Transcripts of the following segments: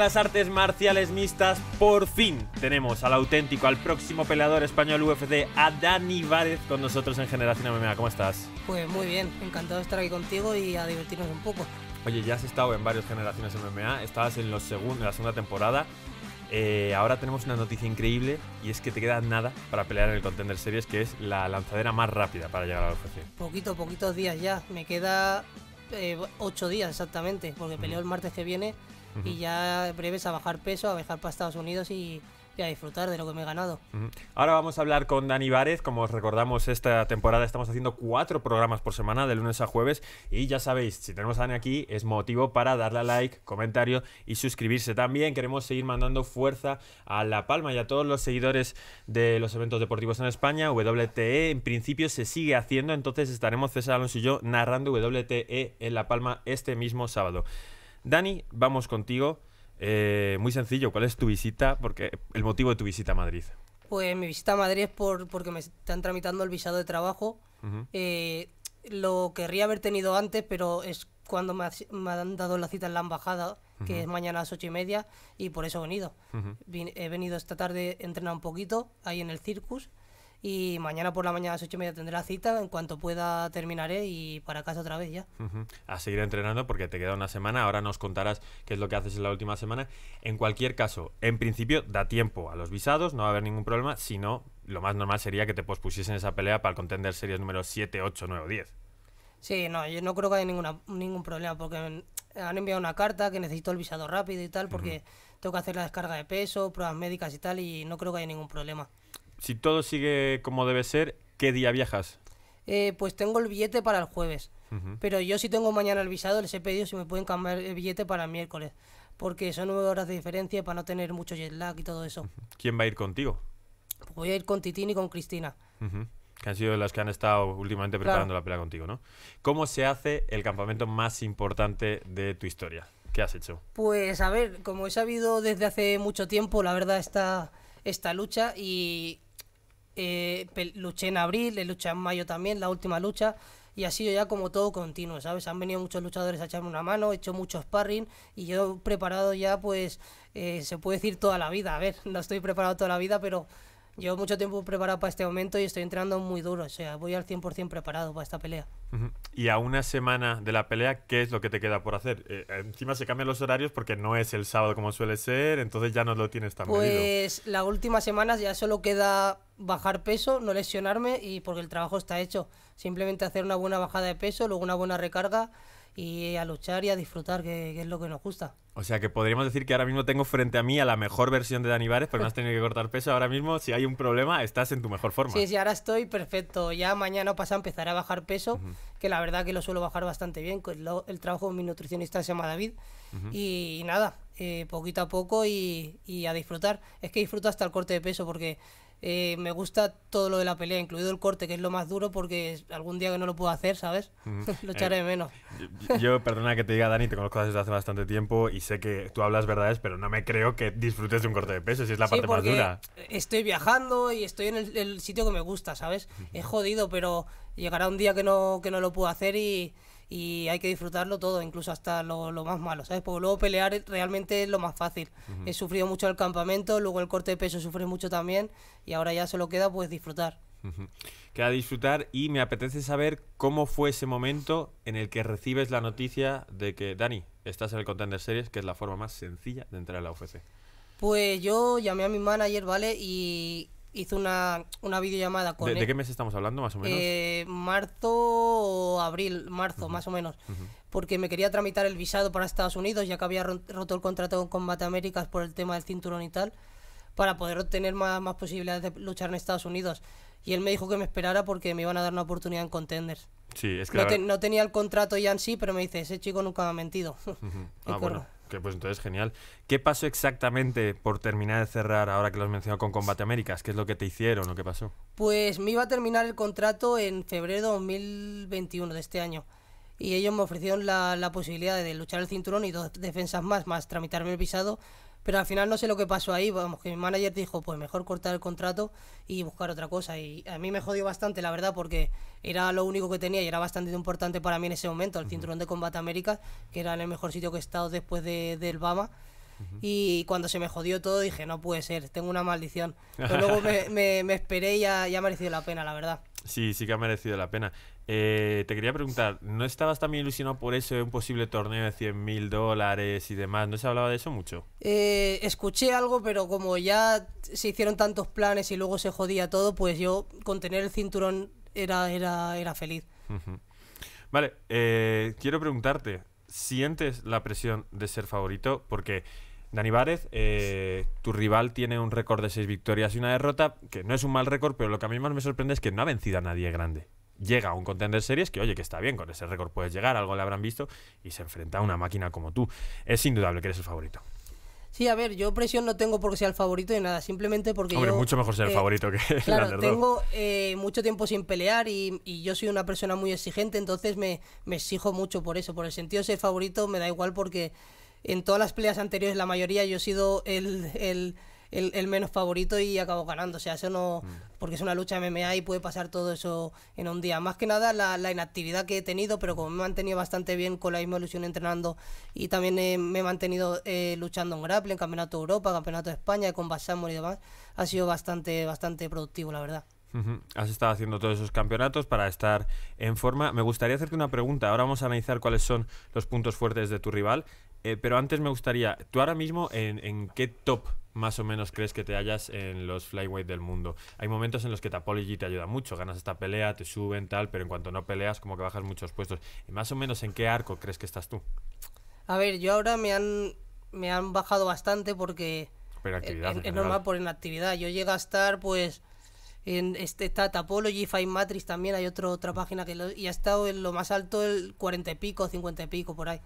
las artes marciales mixtas, por fin tenemos al auténtico, al próximo peleador español UFC, a Dani Várez, con nosotros en Generación MMA. ¿Cómo estás? Pues muy bien, encantado de estar aquí contigo y a divertirnos un poco. Oye, ya has estado en varias generaciones MMA, estabas en, los la segunda temporada. Eh, ahora tenemos una noticia increíble y es que te queda nada para pelear en el Contender Series, que es la lanzadera más rápida para llegar al UFC. Poquito, poquitos días ya. Me queda eh, ocho días exactamente, porque peleo el martes que viene y ya breves a bajar peso, a viajar para Estados Unidos y, a disfrutar de lo que me he ganado. Ahora vamos a hablar con Dani Várez. Como os recordamos, esta temporada estamos haciendo cuatro programas por semana, de lunes a jueves. Y ya sabéis, si tenemos a Dani aquí, es motivo para darle a like, comentario y suscribirse. También queremos seguir mandando fuerza a La Palma y a todos los seguidores de los eventos deportivos en España. WTE, en principio, se sigue haciendo. Entonces estaremos César Alonso y yo narrando WTE en La Palma este mismo sábado. Dani, vamos contigo. Eh, muy sencillo, ¿cuál es tu visita? Porque el motivo de tu visita a Madrid. Pues mi visita a Madrid es porque me están tramitando el visado de trabajo. Eh, lo querría haber tenido antes, pero es cuando me, han dado la cita en la embajada, que es mañana a las ocho y media, y por eso he venido. he venido esta tarde a entrenar un poquito ahí en el Circus y mañana por la mañana a las ocho y media tendré la cita. En cuanto pueda terminaré y para casa otra vez ya. A seguir entrenando porque te queda una semana. Ahora nos contarás qué es lo que haces en la última semana. En cualquier caso, en principio da tiempo a los visados, no va a haber ningún problema. sino lo más normal sería que te pospusiesen esa pelea para contender series número 7, 8, 9 o 10. Sí, no, yo no creo que haya ninguna, ningún problema porque han enviado una carta que necesito el visado rápido y tal porque tengo que hacer la descarga de peso, pruebas médicas y tal y no creo que haya ningún problema si todo sigue como debe ser, ¿qué día viajas? Eh, pues tengo el billete para el jueves. Pero yo si tengo mañana el visado, les he pedido si me pueden cambiar el billete para miércoles. Porque son nueve horas de diferencia para no tener mucho jet lag y todo eso. ¿Quién va a ir contigo? Pues voy a ir con Titín y con Cristina. Que han sido las que han estado últimamente preparando la pelea contigo, ¿no? ¿Cómo se hace el campamento más importante de tu historia? ¿Qué has hecho? Pues a ver, como he sabido desde hace mucho tiempo, la verdad, está esta lucha y eh, luché en abril, le luché en mayo también, la última lucha, y ha sido ya como todo continuo, ¿sabes? Han venido muchos luchadores a echarme una mano, he hecho mucho sparring y yo preparado ya, pues, eh, se puede decir toda la vida, a ver, no estoy preparado toda la vida, pero Llevo mucho tiempo preparado para este momento y estoy entrenando muy duro, o sea, voy al 100% preparado para esta pelea. Y a una semana de la pelea, ¿qué es lo que te queda por hacer? Eh, encima se cambian los horarios porque no es el sábado como suele ser, entonces ya no lo tienes tan Pues la última semana ya solo queda bajar peso, no lesionarme y porque el trabajo está hecho. Simplemente hacer una buena bajada de peso, luego una buena recarga y a luchar y a disfrutar, que, es lo que nos gusta. O sea que podríamos decir que ahora mismo tengo frente a mí a la mejor versión de Dani Vares, pero no has tenido que cortar peso. Ahora mismo, si hay un problema, estás en tu mejor forma. Sí, sí, ahora estoy perfecto. Ya mañana pasa a empezar a bajar peso, que la verdad que lo suelo bajar bastante bien. el trabajo de mi nutricionista se llama David. y, nada, eh, poquito a poco y a disfrutar. Es que disfruto hasta el corte de peso porque eh, me gusta todo lo de la pelea, incluido el corte, que es lo más duro porque algún día que no lo puedo hacer, ¿sabes? Mm. lo echaré eh, de menos. Yo, perdona que te diga, Dani, te conozco desde hace bastante tiempo y sé que tú hablas verdades, pero no me creo que disfrutes de un corte de peso, si es la parte más dura. Estoy viajando y estoy en el, sitio que me gusta, ¿sabes? Es jodido, pero llegará un día que no, que no lo puedo hacer y y hay que disfrutarlo todo, incluso hasta lo, más malo, ¿sabes? Porque luego pelear realmente es lo más fácil. He sufrido mucho el campamento, luego el corte de peso sufre mucho también y ahora ya solo queda pues disfrutar. Queda disfrutar y me apetece saber cómo fue ese momento en el que recibes la noticia de que, Dani, estás en el Contender Series, que es la forma más sencilla de entrar a la UFC. Pues yo llamé a mi manager, ¿vale? Y hizo una, una videollamada con ¿De, qué mes estamos hablando, más o menos? Eh, marzo o abril, marzo, más o menos. Porque me quería tramitar el visado para Estados Unidos, ya que había roto el contrato con Combate Américas por el tema del cinturón y tal, para poder obtener más, más posibilidades de luchar en Estados Unidos. Y él me dijo que me esperara porque me iban a dar una oportunidad en Contenders. Sí, es que no, tenía el contrato ya en sí, pero me dice, ese chico nunca me ha mentido. Uh Que pues entonces genial. ¿Qué pasó exactamente por terminar de cerrar ahora que lo has mencionado con Combate Américas? ¿Qué es lo que te hicieron o qué pasó? Pues me iba a terminar el contrato en febrero de 2021 de este año. Y ellos me ofrecieron la, la posibilidad de luchar el cinturón y dos defensas más, más tramitarme el visado pero al final no sé lo que pasó ahí, vamos, que mi manager dijo, pues mejor cortar el contrato y buscar otra cosa. Y a mí me jodió bastante, la verdad, porque era lo único que tenía y era bastante importante para mí en ese momento, el cinturón de Combate América, que era en el mejor sitio que he estado después de, del Bama. Y cuando se me jodió todo dije, no puede ser, tengo una maldición. Pero luego me, esperé y ya, ya ha merecido la pena, la verdad. Sí, sí que ha merecido la pena. Eh, te quería preguntar, ¿no estabas también ilusionado por eso de un posible torneo de 100 mil dólares y demás? ¿No se hablaba de eso mucho? Eh, escuché algo, pero como ya se hicieron tantos planes y luego se jodía todo, pues yo con tener el cinturón era, era, era feliz. Vale, eh, quiero preguntarte, ¿sientes la presión de ser favorito? Porque Dani Várez, eh, tu rival tiene un récord de seis victorias y una derrota, que no es un mal récord, pero lo que a mí más me sorprende es que no ha vencido a nadie grande. Llega a un contender series que, oye, que está bien, con ese récord puedes llegar, algo le habrán visto, y se enfrenta a una máquina como tú. Es indudable que eres el favorito. Sí, a ver, yo presión no tengo porque sea el favorito y nada, simplemente porque Hombre, mucho mejor ser el eh, favorito que claro, derrota. tengo eh, mucho tiempo sin pelear y, yo soy una persona muy exigente, entonces me, me exijo mucho por eso, por el sentido de ser favorito me da igual porque en todas las peleas anteriores, la mayoría, yo he sido el, menos favorito y acabo ganando. O sea, eso no. Mm. Porque es una lucha MMA y puede pasar todo eso en un día. Más que nada la, inactividad que he tenido, pero como me he mantenido bastante bien con la misma ilusión entrenando y también eh, me he mantenido eh, luchando en grappling, Campeonato de Europa, Campeonato de España, con Basamor y demás, ha sido bastante, bastante productivo, la verdad. Has estado haciendo todos esos campeonatos para estar en forma. Me gustaría hacerte una pregunta. Ahora vamos a analizar cuáles son los puntos fuertes de tu rival. Eh, pero antes me gustaría, tú ahora mismo, en, qué top más o menos crees que te hallas en los flyweight del mundo? Hay momentos en los que Tapology te ayuda mucho, ganas esta pelea, te suben, tal, pero en cuanto no peleas, como que bajas muchos puestos. ¿Y eh, más o menos en qué arco crees que estás tú? A ver, yo ahora me han, me han bajado bastante porque. Pero Es, normal por inactividad. Yo llego a estar, pues. En este, está Tapology, Matrix también, hay otra otra página que y ha estado en lo más alto el 40 y pico, 50 y pico por ahí.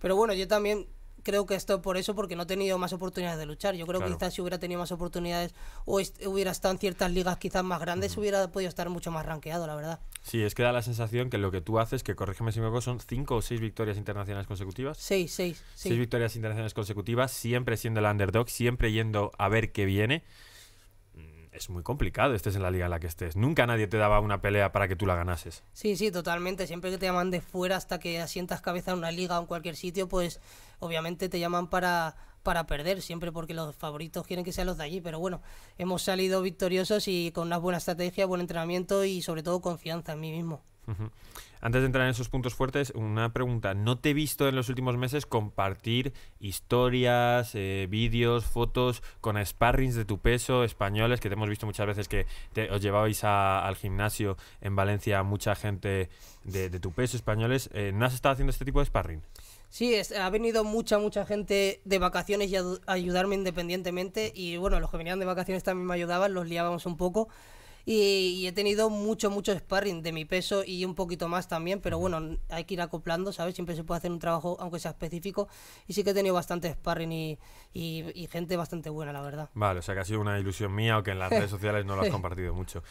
Pero bueno, yo también creo que esto por eso, porque no he tenido más oportunidades de luchar. Yo creo que quizás si hubiera tenido más oportunidades o hubiera estado en ciertas ligas quizás más grandes, hubiera podido estar mucho más rankeado, la verdad. Sí, es que da la sensación que lo que tú haces, que corrígeme si me equivoco, son cinco o seis victorias internacionales consecutivas. Seis, seis. Seis, seis victorias internacionales consecutivas, siempre siendo el underdog, siempre yendo a ver qué viene es muy complicado, estés en la liga en la que estés. Nunca nadie te daba una pelea para que tú la ganases. Sí, sí, totalmente. Siempre que te llaman de fuera hasta que asientas cabeza en una liga o en cualquier sitio, pues obviamente te llaman para, para perder, siempre porque los favoritos quieren que sean los de allí. Pero bueno, hemos salido victoriosos y con una buena estrategia, buen entrenamiento y sobre todo confianza en mí mismo. Antes de entrar en esos puntos fuertes, una pregunta. No te he visto en los últimos meses compartir historias, eh, vídeos, fotos con sparrings de tu peso, españoles, que te hemos visto muchas veces que os llevabais al gimnasio en Valencia mucha gente de, tu peso, españoles. Eh, ¿No has estado haciendo este tipo de sparring? Sí, ha venido mucha, mucha gente de vacaciones y a ayudarme independientemente. Y bueno, los que venían de vacaciones también me ayudaban, los liábamos un poco y, he tenido mucho, mucho sparring de mi peso y un poquito más también, pero bueno, hay que ir acoplando, ¿sabes? Siempre se puede hacer un trabajo, aunque sea específico, y sí que he tenido bastante sparring y, gente bastante buena, la verdad. Vale, o sea que ha sido una ilusión mía o que en las redes sociales no lo has compartido mucho.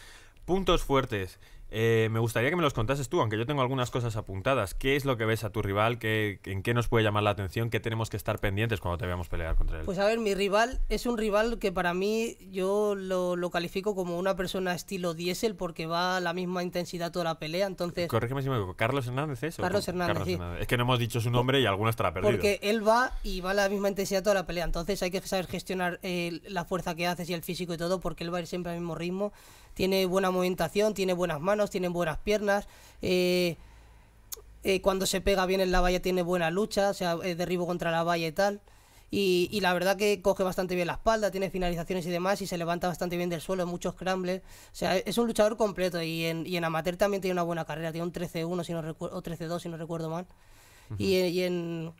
Puntos fuertes. Eh, me gustaría que me los contases tú, aunque yo tengo algunas cosas apuntadas. ¿Qué es lo que ves a tu rival? ¿En qué nos puede llamar la atención? ¿Qué tenemos que estar pendientes cuando te veamos pelear contra él? Pues a ver, mi rival es un rival que para mí yo lo, califico como una persona estilo diésel porque va a la misma intensidad toda la pelea. Entonces... Corrígeme si me equivoco. ¿Carlos Hernández es? Carlos, Hernández, sí. Es que no hemos dicho su nombre y alguno estará perdido. Porque él va y va a la misma intensidad toda la pelea. Entonces hay que saber gestionar eh, la fuerza que haces y el físico y todo porque él va a ir siempre al mismo ritmo. Tiene buena movimentación, tiene buenas manos tienen buenas piernas. Eh, eh, cuando se pega bien en la valla tiene buena lucha, o sea, derribo contra la valla y tal. Y, la verdad que coge bastante bien la espalda, tiene finalizaciones y demás, y se levanta bastante bien del suelo, muchos crambles O sea, e, es un luchador completo y en, amateur también tiene una buena carrera, tiene un 13-1 o 13-2 si no recuerdo mal. Eh, y, en,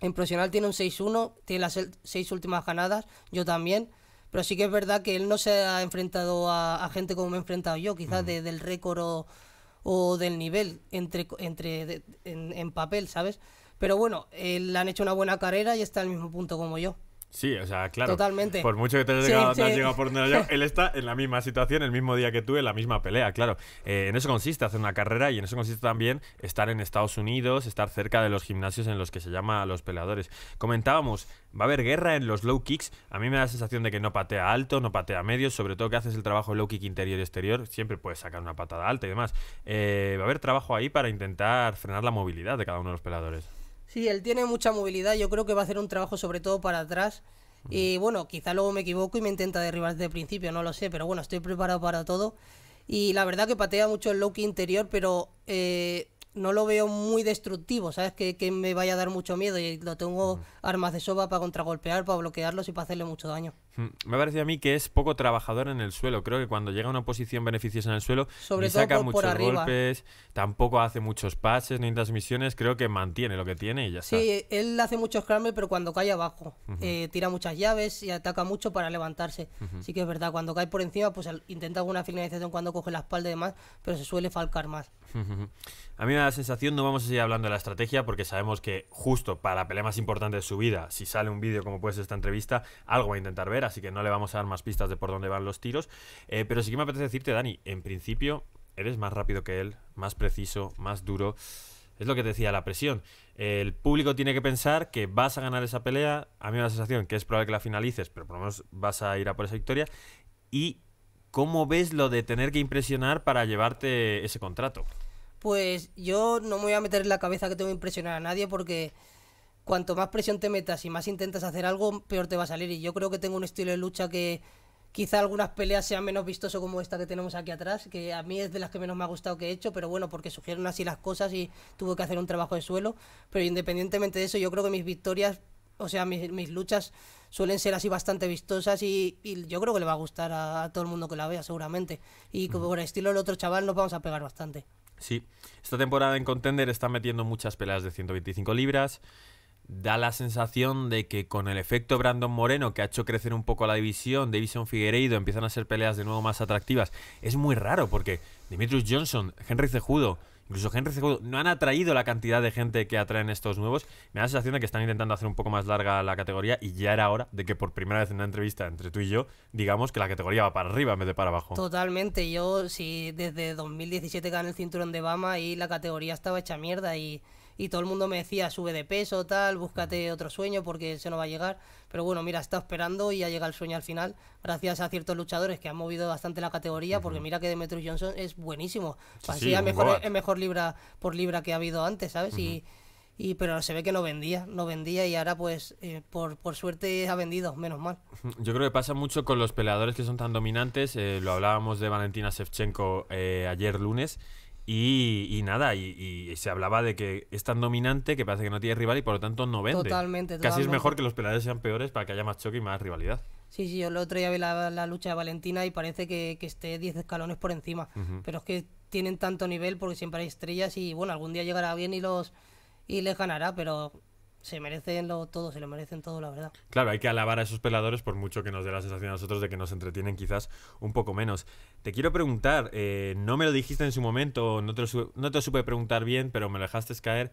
en, profesional tiene un 6-1, tiene las seis últimas ganadas, yo también pero sí que es verdad que él no se ha enfrentado a, gente como me he enfrentado yo, quizás del récord o, del nivel entre, entre en, papel, ¿sabes? Pero bueno, él eh, han hecho una buena carrera y está al mismo punto como yo. Sí, o sea, claro. Totalmente. Por mucho que te hayas llegado, por donde él está en la misma situación, el mismo día que tú, en la misma pelea, claro. Eh, en eso consiste hacer una carrera y en eso consiste también estar en Estados Unidos, estar cerca de los gimnasios en los que se llama a los peleadores. Comentábamos, va a haber guerra en los low kicks. A mí me da la sensación de que no patea alto, no patea medio, sobre todo que haces el trabajo low kick interior y exterior, siempre puedes sacar una patada alta y demás. Eh, va a haber trabajo ahí para intentar frenar la movilidad de cada uno de los peleadores. Sí, él tiene mucha movilidad. Yo creo que va a hacer un trabajo sobre todo para atrás. Y bueno, quizá luego me equivoco y me intenta derribar desde el principio, no lo sé, pero bueno, estoy preparado para todo. Y la verdad que patea mucho el Loki interior, pero eh, no lo veo muy destructivo, ¿sabes? Que, que, me vaya a dar mucho miedo y lo tengo armas de soba para contragolpear, para bloquearlos y para hacerle mucho daño. Mm, me parece a mí que es poco trabajador en el suelo. Creo que cuando llega a una posición beneficiosa en el suelo, saca muchos golpes, tampoco hace muchos pases ni transmisiones. Creo que mantiene lo que tiene y ya Sí, él hace muchos scrambles, pero cuando cae abajo, eh, tira muchas llaves y ataca mucho para levantarse. Así Sí que es verdad, cuando cae por encima, pues intenta alguna finalización cuando coge la espalda y demás, pero se suele falcar más. A mí me da la sensación, no vamos a seguir hablando de la estrategia, porque sabemos que justo para la pelea más importante de su vida, si sale un vídeo como puede ser esta entrevista, algo va a intentar ver así que no le vamos a dar más pistas de por dónde van los tiros. Eh, pero sí que me apetece decirte, Dani, en principio eres más rápido que él, más preciso, más duro. Es lo que te decía, la presión. El público tiene que pensar que vas a ganar esa pelea. A mí me da la sensación que es probable que la finalices, pero por lo menos vas a ir a por esa victoria. ¿Y cómo ves lo de tener que impresionar para llevarte ese contrato? Pues yo no me voy a meter en la cabeza que tengo que impresionar a nadie porque cuanto más presión te metas y más intentas hacer algo, peor te va a salir. Y yo creo que tengo un estilo de lucha que quizá algunas peleas sean menos vistoso como esta que tenemos aquí atrás, que a mí es de las que menos me ha gustado que he hecho, pero bueno, porque surgieron así las cosas y tuve que hacer un trabajo de suelo. Pero independientemente de eso, yo creo que mis victorias, o sea, mis, luchas suelen ser así bastante vistosas y, yo creo que le va a gustar a, todo el mundo que la vea, seguramente. Y como por el estilo del otro chaval, nos vamos a pegar bastante. Sí, esta temporada en Contender está metiendo muchas peleas de 125 libras da la sensación de que con el efecto Brandon Moreno, que ha hecho crecer un poco la división, Davison Figueiredo, empiezan a ser peleas de nuevo más atractivas. Es muy raro porque Demetrius Johnson, Henry Cejudo, incluso Henry Cejudo, no han atraído la cantidad de gente que atraen estos nuevos. Me da la sensación de que están intentando hacer un poco más larga la categoría y ya era hora de que por primera vez en una entrevista entre tú y yo digamos que la categoría va para arriba en vez de para abajo. Totalmente, yo si desde 2017 gané el cinturón de Bama y la categoría estaba hecha mierda y y todo el mundo me decía, sube de peso, tal, búscate otro sueño porque se no va a llegar. Pero bueno, mira, está esperando y ya llega el sueño al final, gracias a ciertos luchadores que han movido bastante la categoría, porque mira que Demetrius Johnson es buenísimo. es mejor, es mejor libra por libra que ha habido antes, ¿sabes? y, y, pero se ve que no vendía, no vendía y ahora pues eh, por, por, suerte ha vendido, menos mal. Yo creo que pasa mucho con los peleadores que son tan dominantes, eh, lo hablábamos de Valentina Shevchenko eh, ayer lunes, y, nada, y, se hablaba de que es tan dominante que parece que no tiene rival y por lo tanto no vende. Totalmente, Casi es mejor que los peleadores sean peores para que haya más choque y más rivalidad. Sí, sí, yo lo otro día vi la, lucha de Valentina y parece que, esté 10 escalones por encima. Pero es que tienen tanto nivel porque siempre hay estrellas y bueno, algún día llegará bien y los y les ganará, pero se merecen todo, se lo merecen todo, la verdad. Claro, hay que alabar a esos peladores por mucho que nos dé la sensación a nosotros de que nos entretienen quizás un poco menos. Te quiero preguntar, eh, no me lo dijiste en su momento, no te no te supe preguntar bien, pero me lo dejaste caer.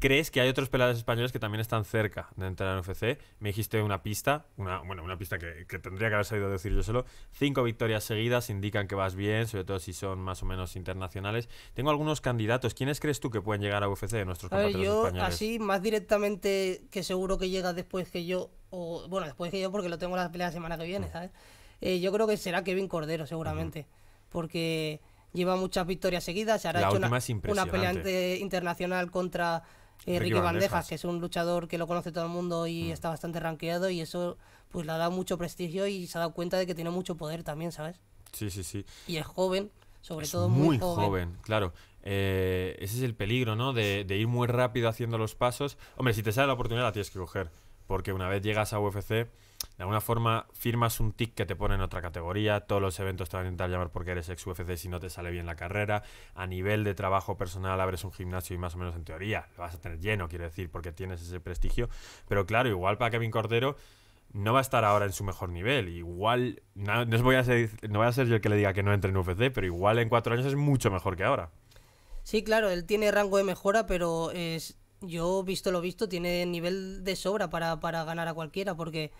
¿Crees que hay otros peleadores españoles que también están cerca de entrar en UFC? Me dijiste una pista, una, bueno, una pista que, tendría que haber sabido decir yo solo. Cinco victorias seguidas indican que vas bien, sobre todo si son más o menos internacionales. Tengo algunos candidatos. ¿Quiénes crees tú que pueden llegar a UFC de nuestros yo, Así, más directamente, que seguro que llega después que yo, o bueno, después que yo porque lo tengo las peleas la semana que viene, mm. ¿sabes? Eh, yo creo que será Kevin Cordero, seguramente, porque lleva muchas victorias seguidas. la última hecho una, una pelea internacional contra Enrique eh, Bandejas, que es un luchador que lo conoce todo el mundo y mm. está bastante rankeado y eso pues le ha dado mucho prestigio y se ha dado cuenta de que tiene mucho poder también, ¿sabes? Sí, sí, sí. Y es joven, sobre todo muy, muy joven. claro. Eh, ese es el peligro, ¿no? De, de, ir muy rápido haciendo los pasos. Hombre, si te sale la oportunidad la tienes que coger, porque una vez llegas a UFC de alguna forma firmas un tic que te pone en otra categoría, todos los eventos te van a intentar llamar porque eres ex UFC si no te sale bien la carrera, a nivel de trabajo personal abres un gimnasio y más o menos en teoría lo vas a tener lleno, quiero decir, porque tienes ese prestigio, pero claro, igual para Kevin Cordero no va a estar ahora en su mejor nivel, igual, no, voy, a ser, no a ser yo el que le diga que no entre en UFC, pero igual en cuatro años es mucho mejor que ahora. Sí, claro, él tiene rango de mejora, pero es, yo, visto lo visto, tiene nivel de sobra para, para ganar a cualquiera, porque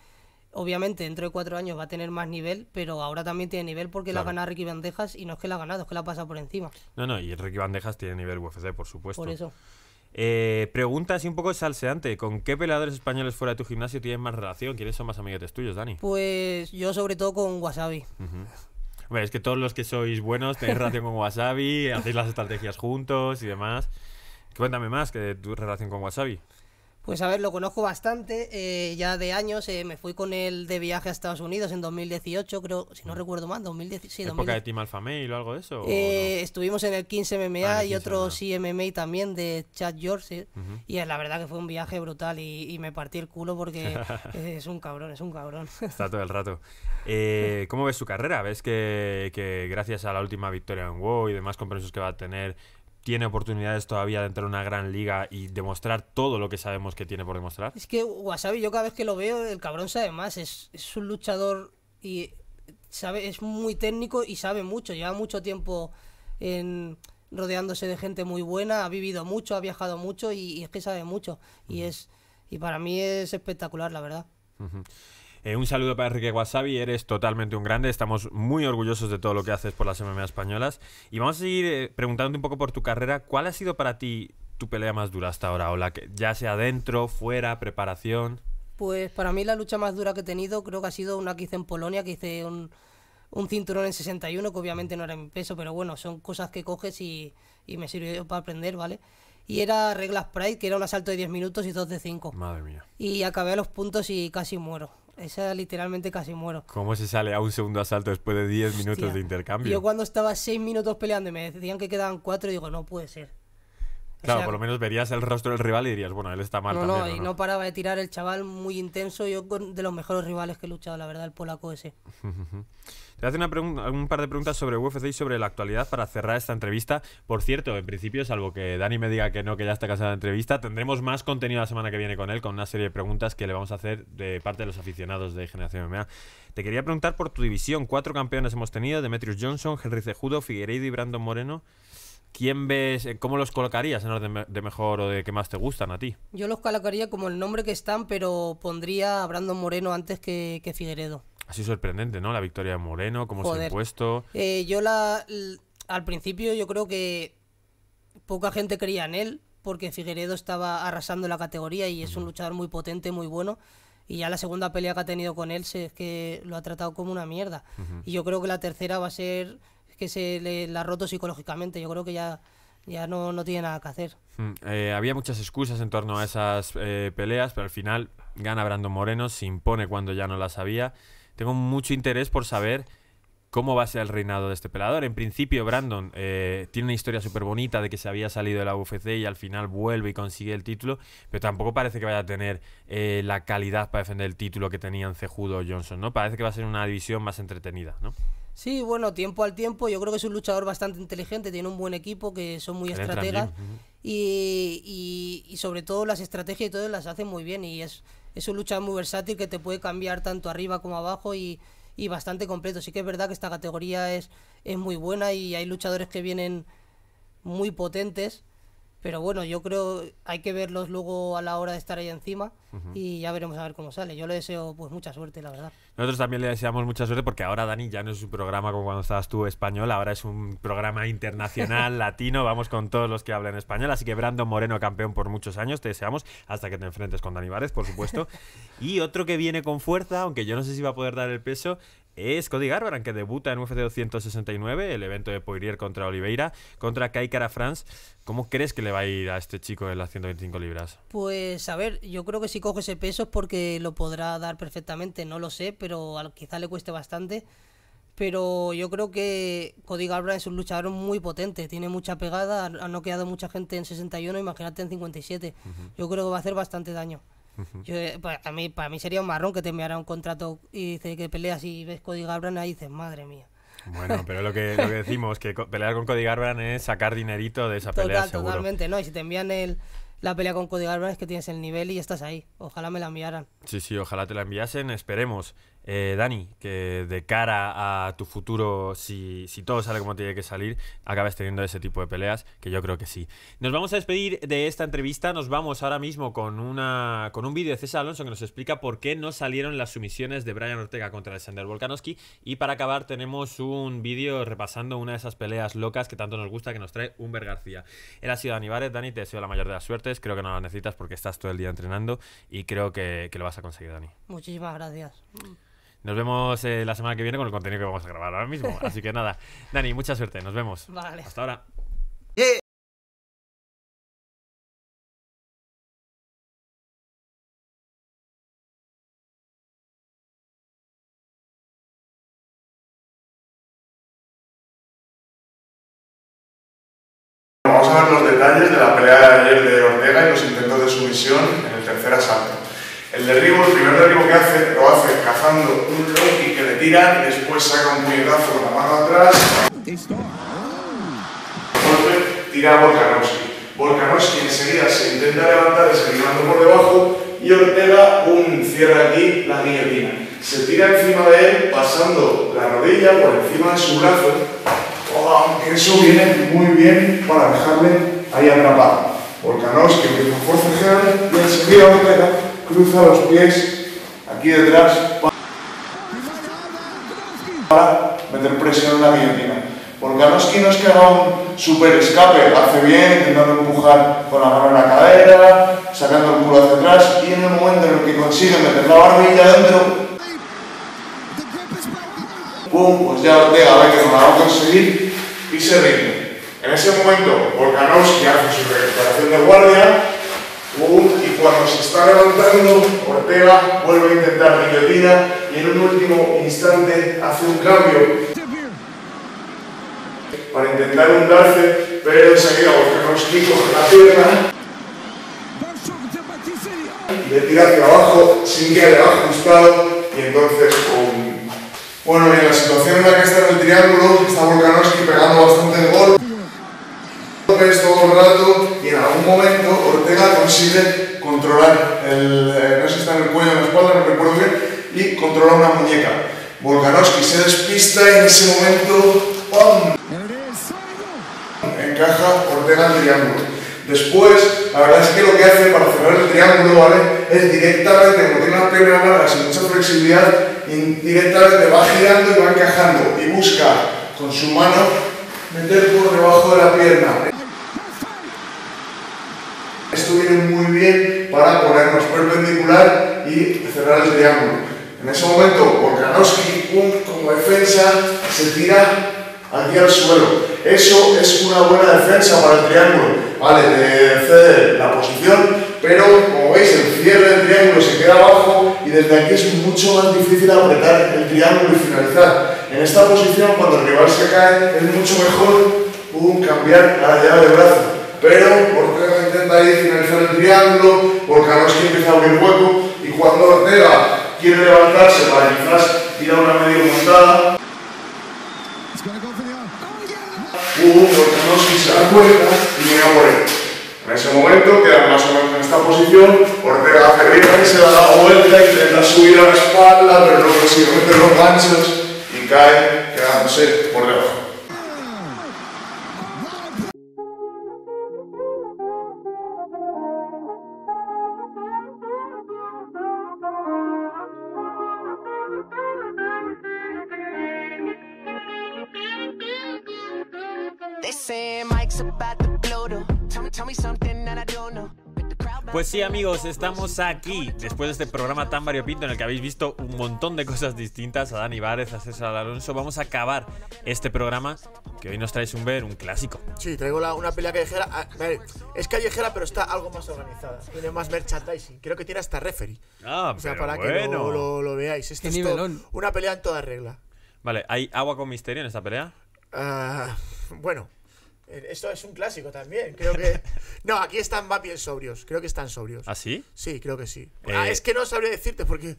obviamente dentro de cuatro años va a tener más nivel, pero ahora también tiene nivel porque la ha ganado Ricky Bandejas y no es que la ha ganado, es que la ha pasado por encima. No, no, y Ricky Bandejas tiene nivel UFC, por supuesto. Por eso. Eh, pregunta así un poco salseante: ¿con qué peleadores españoles fuera de tu gimnasio tienes más relación? ¿Quiénes son más amiguetes tuyos, Dani? Pues yo, sobre todo, con Wasabi. es que todos los que sois buenos tenéis relación con Wasabi, hacéis las estrategias juntos y demás. Cuéntame más que de tu relación con Wasabi. Pues a ver, lo conozco bastante, eh, ya de años, eh, me fui con él de viaje a Estados Unidos en 2018, creo, si no mm. recuerdo mal, 2017. ¿Época de Team Alpha o algo de eso? Eh, estuvimos en el 15 MMA ah, y otro CMMA también de Chad George, y la verdad que fue un viaje brutal y, me partí el culo porque es un cabrón, es un cabrón. Está todo el rato. ¿Cómo ves su carrera? ¿Ves que, que, gracias a la última victoria en WoW y demás compromisos que va a tener, tiene oportunidades todavía de entrar a una gran liga y demostrar todo lo que sabemos que tiene por demostrar. Es que Wasabi, yo cada vez que lo veo, el cabrón sabe más. Es, un luchador y sabe, es muy técnico y sabe mucho. Lleva mucho tiempo rodeándose de gente muy buena, ha vivido mucho, ha viajado mucho y, es que sabe mucho. Y es y para mí es espectacular, la verdad. Eh, un saludo para Enrique Wasabi, eres totalmente un grande, estamos muy orgullosos de todo lo que haces por las MMA españolas. Y vamos a seguir eh, preguntándote un poco por tu carrera, ¿cuál ha sido para ti tu pelea más dura hasta ahora? O que, ya sea dentro, fuera, preparación. Pues para mí la lucha más dura que he tenido creo que ha sido una que hice en Polonia, que hice un, cinturón en 61, que obviamente no era mi peso, pero bueno, son cosas que coges y, me sirvió para aprender, ¿vale? y era reglas Pride, que era un asalto de 10 minutos y dos de 5. Madre mía. Y acabé a los puntos y casi muero. Esa literalmente casi muero. ¿Cómo se sale a un segundo asalto después de 10 minutos de intercambio? Yo cuando estaba 6 minutos peleando y me decían que quedaban 4, digo, no puede ser. Claro, por lo menos verías el rostro del rival y dirías, bueno, él está mal. No, también, no, y no paraba de tirar el chaval muy intenso. Yo de los mejores rivales que he luchado, la verdad, el polaco ese. Te hace una pregunta, un par de preguntas sobre UFC y sobre la actualidad para cerrar esta entrevista. Por cierto, en principio, salvo que Dani me diga que no, que ya está casada la entrevista, tendremos más contenido la semana que viene con él, con una serie de preguntas que le vamos a hacer de parte de los aficionados de Generación MMA. Te quería preguntar por tu división. Cuatro campeones hemos tenido: Demetrius Johnson, Henry Cejudo, Figueiredo y Brandon Moreno. ¿Quién ves, eh, cómo los colocarías en orden de mejor o de qué más te gustan a ti? Yo los colocaría como el nombre que están, pero pondría a Brandon Moreno antes que, que Figueredo. Ha sido sorprendente, ¿no? La victoria de Moreno, cómo se ha puesto. Eh, yo la, al principio yo creo que poca gente creía en él, porque Figueredo estaba arrasando la categoría y es un luchador muy potente, muy bueno. Y ya la segunda pelea que ha tenido con él es que lo ha tratado como una mierda. Y yo creo que la tercera va a ser que se le, la ha roto psicológicamente. Yo creo que ya, ya no, no tiene nada que hacer. Hmm. Eh, había muchas excusas en torno a esas eh, peleas, pero al final gana Brandon Moreno, se impone cuando ya no las había. Tengo mucho interés por saber cómo va a ser el reinado de este pelador. En principio, Brandon eh, tiene una historia súper bonita de que se había salido de la UFC y al final vuelve y consigue el título, pero tampoco parece que vaya a tener la calidad para defender el título que tenían Cejudo Johnson, ¿no? Parece que va a ser una división más entretenida, ¿no? Sí, bueno, tiempo al tiempo. Yo creo que es un luchador bastante inteligente, tiene un buen equipo, que son muy estrategas. Y, sobre todo las estrategias y todo las hace muy bien. Y es, es un luchador muy versátil que te puede cambiar tanto arriba como abajo y, y bastante completo. Sí que es verdad que esta categoría es, es muy buena y hay luchadores que vienen muy potentes pero bueno, yo creo hay que verlos luego a la hora de estar ahí encima y ya veremos a ver cómo sale. Yo le deseo pues mucha suerte, la verdad. Nosotros también le deseamos mucha suerte porque ahora Dani ya no es un programa como cuando estabas tú español, ahora es un programa internacional latino, vamos con todos los que hablan español, así que Brandon Moreno campeón por muchos años, te deseamos hasta que te enfrentes con Dani Várez, por supuesto. y otro que viene con fuerza, aunque yo no sé si va a poder dar el peso, es Cody Garbaran, que debuta en UFC 269, el evento de Poirier contra Oliveira, contra Kai Kara France. ¿Cómo crees que le va a ir a este chico en las 125 libras? Pues a ver, yo creo que si coge ese peso es porque lo podrá dar perfectamente, no lo sé, pero quizá le cueste bastante. Pero yo creo que Cody Garbrandt es un luchador muy potente, tiene mucha pegada, ha quedado mucha gente en 61, imagínate en 57. Yo creo que va a hacer bastante daño. Eh, para, a mí, para mí sería un marrón que te enviara un contrato y dice que peleas y ves Cody Garbrandt ahí dices, madre mía. Bueno, pero lo que, decimos, que pelear con Cody Garbrandt es sacar dinerito de esa pelea, seguro. Totalmente, ¿no? Y si te envían el, la pelea con Cody Garbrandt es que tienes el nivel y estás ahí. Ojalá me la enviaran. Sí, sí, ojalá te la enviasen, esperemos. Eh, Dani, que de cara a tu futuro, si, todo sale como tiene que salir, acabes teniendo ese tipo de peleas, que yo creo que sí. Nos vamos a despedir de esta entrevista, nos vamos ahora mismo con, una, con un vídeo de César Alonso que nos explica por qué no salieron las sumisiones de Brian Ortega contra Alexander Volkanovski. Y para acabar tenemos un vídeo repasando una de esas peleas locas que tanto nos gusta que nos trae Humber García. Él ha sido Dani Dani, te deseo la mayor de las suertes, creo que no las necesitas porque estás todo el día entrenando y creo que lo vas a conseguir, Dani. Muchísimas gracias. Nos vemos eh, la semana que viene con el contenido que vamos a grabar ahora mismo. Así que nada, Dani, mucha suerte. Nos vemos. Vale. Hasta ahora. Vamos a ver los detalles de la pelea de ayer de Ortega y los intentos de sumisión en el tercer asalto. El derribo, el primer derribo que hace, lo hace cazando un y que le tira, después saca un puñetazo con la mano atrás. Golpe, tira a Volkanovski. Volkanovski enseguida se intenta levantar esquivando por debajo y Ortega, un cierra aquí la guillotina. Se tira encima de él pasando la rodilla por encima de su brazo. ¡Oh, eso viene muy bien para dejarle ahí atrapado. Volkanovski empieza a forcejear y enseguida Ortega cruza los pies aquí detrás para meter presión en la guillotina. Volkanovsky no es que haga un super escape, hace bien, intentando empujar con la mano en la cadera, sacando el culo hacia atrás y en el momento en el que consigue meter la barbilla adentro. ¡pum! Pues ya Ortega ve que va a conseguir y se rinde. En ese momento Volkanovski hace su recuperación de guardia, y cuando se está levantando, Ortega vuelve a intentar guillotina y en un último instante hace un cambio para intentar un hundarse, pero se enseguida Borja con la pierna le tira hacia abajo sin que le ajustado y entonces um, Bueno, y en la situación en la que está en el triángulo, está Volkanovski pegando bastante el gol todo el rato y en algún momento Ortega consigue controlar, el, eh, no sé si está en el cuello o en la espalda, no recuerdo bien, y controlar una muñeca. Volkanovski se despista y en ese momento encaja Ortega el triángulo. Después, la verdad es que lo que hace para cerrar el triángulo, ¿vale? Es directamente, como tiene una piernas larga sin mucha flexibilidad, directamente va girando y va encajando y busca con su mano meter por debajo de la pierna. Esto viene muy bien para ponernos perpendicular y cerrar el triángulo. En ese momento, Volkanovski, como defensa, se tira hacia al suelo. Eso es una buena defensa para el triángulo. Vale, cede la posición, pero como veis, el cierre del triángulo se queda abajo y desde aquí es mucho más difícil apretar el triángulo y finalizar. En esta posición, cuando el rival se cae, es mucho mejor un cambiar a la llave de brazo pero Ortega intenta ahí finalizar el triángulo, Volkanovski empieza a abrir hueco y cuando Ortega quiere levantarse para quizás tira una medio montada, uh, porque no se da cuenta y mira por él. En ese momento queda más o menos en esta posición, Ortega hace y se da la vuelta, intenta subir a la espalda, pero no consigue meter los ganchos y cae quedándose por debajo. Pues sí, amigos, estamos aquí después de este programa tan variopinto en el que habéis visto un montón de cosas distintas a Dani Várez, a César Alonso. Vamos a acabar este programa que hoy nos traes un ver, un clásico. Sí, traigo una pelea callejera. Ah, es callejera, pero está algo más organizada. Tiene más merchandising. Creo que tiene hasta referee. Ah, o sea, para bueno. que lo, veáis. Esto es una pelea en toda regla. Vale, ¿hay agua con misterio en esta pelea? Ah, bueno. Esto es un clásico también. Creo que. No, aquí están más bien sobrios. Creo que están sobrios. ¿Ah, sí? Sí, creo que sí. Eh, ah, es que no sabría decirte porque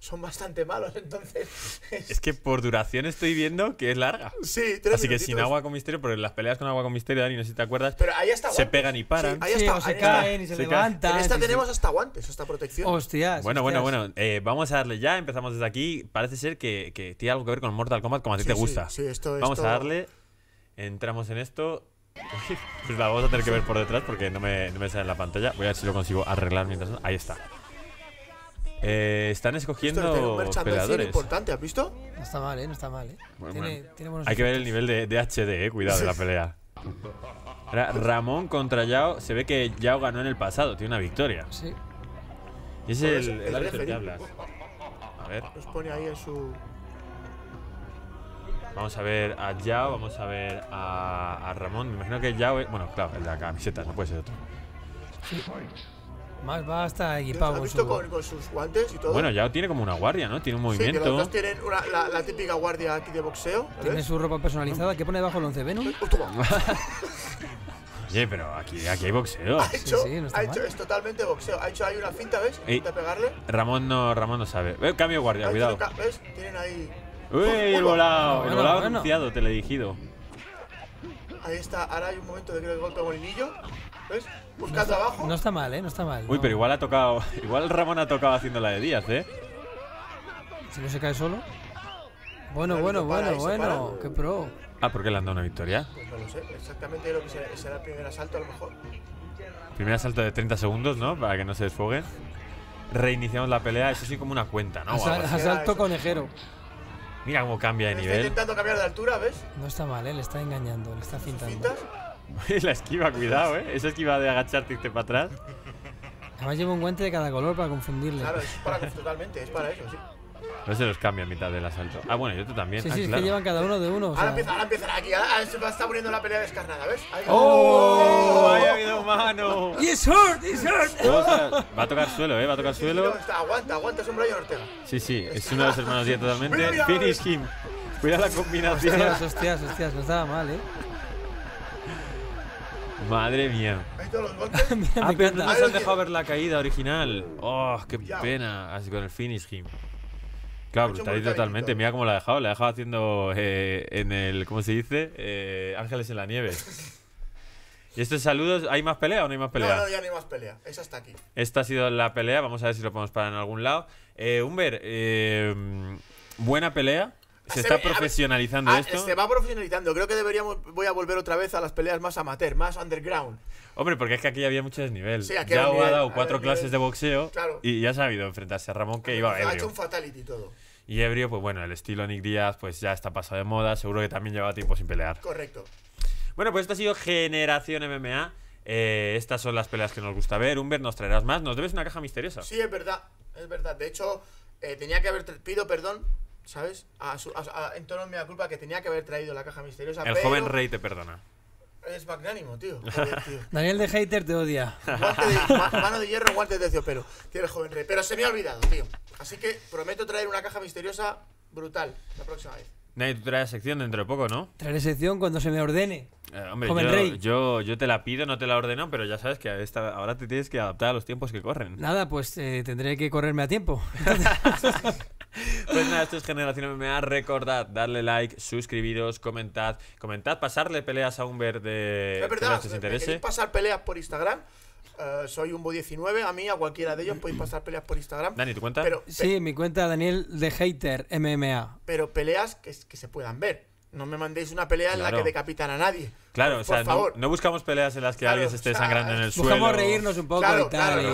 son bastante malos, entonces. Es que por duración estoy viendo que es larga. Sí, tres Así que sin agua con misterio, porque las peleas con agua con misterio, Dani, no sé si te acuerdas. Pero ahí está Se pegan y paran. ahí se caen y se, levantan. En esta tenemos hasta guantes, hasta protección. Hostias. Bueno, bueno, bueno. Eh, vamos a darle ya. Empezamos desde aquí. Parece ser que, tiene algo que ver con Mortal Kombat, como a ti te gusta. Sí, esto es. Vamos a darle entramos en esto. Pues la vamos a tener que ver por detrás porque no me, sale en la pantalla. Voy a ver si lo consigo arreglar mientras. Ahí está. Eh, están escogiendo peleadores. importante, ¿has visto? No está mal, ¿eh? No está mal, ¿eh? Hay que ver el nivel de, HD, ¿eh? Cuidado de la pelea. Ramón contra Yao. Se ve que Yao ganó en el pasado. Tiene una victoria. Sí. es el, pues, el, hablas. A ver. Nos pone ahí en su... Vamos a ver a Yao, vamos a ver a, a Ramón. Me imagino que Yao Bueno, claro, el de la camiseta, no puede ser otro. Más va hasta equipado. ¿Has visto con, sus guantes y todo? Bueno, Yao tiene como una guardia, ¿no? Tiene un movimiento. Sí, los dos tienen la, la, típica guardia aquí de boxeo. Tiene su ropa personalizada. ¿Qué pone debajo el 11 Venom? Oye, pero aquí, aquí hay boxeo. Ha hecho, sí, sí, ha hecho es totalmente boxeo. Ha hecho ahí una finta, ¿ves? Finta pegarle. Ramón no, Ramón no sabe. Eh, cambio de guardia, cuidado. ¿Ves? Tienen ahí. Uy, el volado, el volado anunciado, teledirigido. Ahí está, ahora hay un momento de que le golpe a Molinillo. ¿Ves? Busca abajo. No está mal, eh, no está mal. Uy, pero igual ha tocado. Igual Ramón ha tocado haciendo la de Díaz, eh. Si no se cae solo. Bueno, bueno, bueno, bueno. Qué pro. Ah, ¿por qué le han dado una victoria? Pues no lo sé, exactamente lo que será, el primer asalto a lo mejor. Primer asalto de 30 segundos, ¿no? Para que no se desfoguen. Reiniciamos la pelea, eso sí como una cuenta, ¿no? asalto conejero. Mira cómo cambia de nivel. Está intentando cambiar de altura, ¿ves? No está mal, ¿eh? le está engañando, le está fintando. La esquiva, cuidado, ¿eh? Esa esquiva de agacharte y irte para atrás. Además llevo un guante de cada color para confundirle. Claro, es para, totalmente, es para eso, sí. No se los cambia a mitad del asalto. Ah, bueno, yo también. Sí, ah, sí, que llevan cada uno de uno. Ahora empieza, ahora empieza aquí. se está poniendo la pelea descarnada, ¿ves? ¡Oh! ¡Oh! ¡Ahí ha habido mano! hurt! ¡Es hurt! va a tocar suelo, ¿eh? Va a tocar suelo. aguanta, aguanta, es un Brian Ortega. Sí, sí, es uno de los hermanos 10 totalmente. Finish him. Cuida la combinación. Hostias, hostias, hostias. No estaba mal, ¿eh? Madre mía. Ah, no se han dejado ver la caída original. Oh, qué pena. Así con el finish him. Claro, totalmente. Mira cómo la ha dejado. La ha dejado haciendo eh, en el. ¿Cómo se dice? Eh, Ángeles en la nieve. ¿Y estos saludos? ¿Hay más pelea o no hay más pelea? No, no, ya no hay más pelea. Esa está aquí. Esta ha sido la pelea. Vamos a ver si lo podemos parar en algún lado. Eh, Humber, eh, buena pelea. ¿Se, está profesionalizando ah, esto? Se va profesionalizando. Creo que deberíamos. Voy a volver otra vez a las peleas más amateur, más underground. Hombre, porque es que aquí había mucho desnivel. ya ha dado cuatro clases de boxeo y ya ha sabido enfrentarse a Ramón que iba a ebrio. Ha hecho un fatality todo. Y ebrio, pues bueno, el estilo Nick Díaz pues ya está pasado de moda. Seguro que también Llevaba tiempo sin pelear. Correcto. Bueno, pues esto ha sido Generación MMA. Eh, estas son las peleas que nos gusta ver. Humber, nos traerás más. Nos debes una caja misteriosa. Sí, es verdad. Es verdad. De hecho, eh, tenía que haber. Pido perdón ¿sabes? A su, a, a, en culpa que tenía que haber traído la caja misteriosa. El joven rey te perdona. Es magnánimo, tío. Daniel de Hater te odia. mano de hierro, guantes de pero Tiene el joven rey. Pero se me ha olvidado, tío. Así que prometo traer una caja misteriosa brutal la próxima vez. Nadie, tú traes sección dentro de poco, ¿no? Traeré sección cuando se me ordene. Eh, hombre, yo, Rey. Yo, yo, te la pido, no te la ordeno, pero ya sabes que esta, ahora te tienes que adaptar a los tiempos que corren. Nada, pues eh, tendré que correrme a tiempo. pues nada, esto es Generación MMA. Recordad, darle like, suscribiros, comentad, comentad, pasarle peleas a un verde de. Es os interese. pasar peleas por Instagram? Eh, soy soy bo 19 A mí, a cualquiera de ellos, podéis pasar peleas por Instagram. Dani, ¿tu cuenta? sí, mi cuenta, Daniel de Hater MMA. Pero peleas que, se puedan ver. No me mandéis una pelea en la que decapitan a nadie. Claro, o sea, no, buscamos peleas en las que alguien se esté sangrando en el suelo. Buscamos reírnos un poco y tal.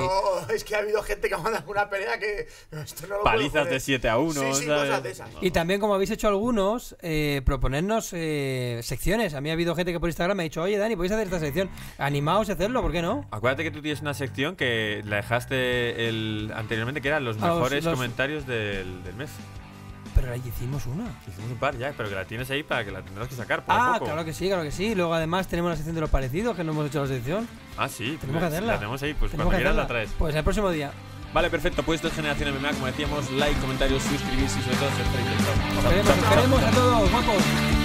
es que ha habido gente que ha mandado una pelea que. Esto no Palizas de 7 a 1. Sí, cosas de esas. Y también, como habéis hecho algunos, eh, proponernos eh, secciones. A mí ha habido gente que por Instagram me ha dicho, oye, Dani, podéis hacer esta sección. Animaos a hacerlo, ¿por qué no? Acuérdate que tú tienes una sección que la dejaste el, anteriormente, que eran los ah, mejores comentarios del mes pero ahí hicimos una. Hicimos un par ya, pero que la tienes ahí para que la tendrás que sacar. ah, claro que sí, claro que sí. Luego además tenemos la sección de lo parecido, que no hemos hecho la sección. Ah, sí. Tenemos pues que hacerla. La tenemos ahí, pues cuando quieras la traes. Pues el próximo día. Vale, perfecto. Pues esto es Generación MMA, como decíamos, like, comentarios, suscribirse y sobre todo ser Nos queremos, nos queremos a todos, guapos.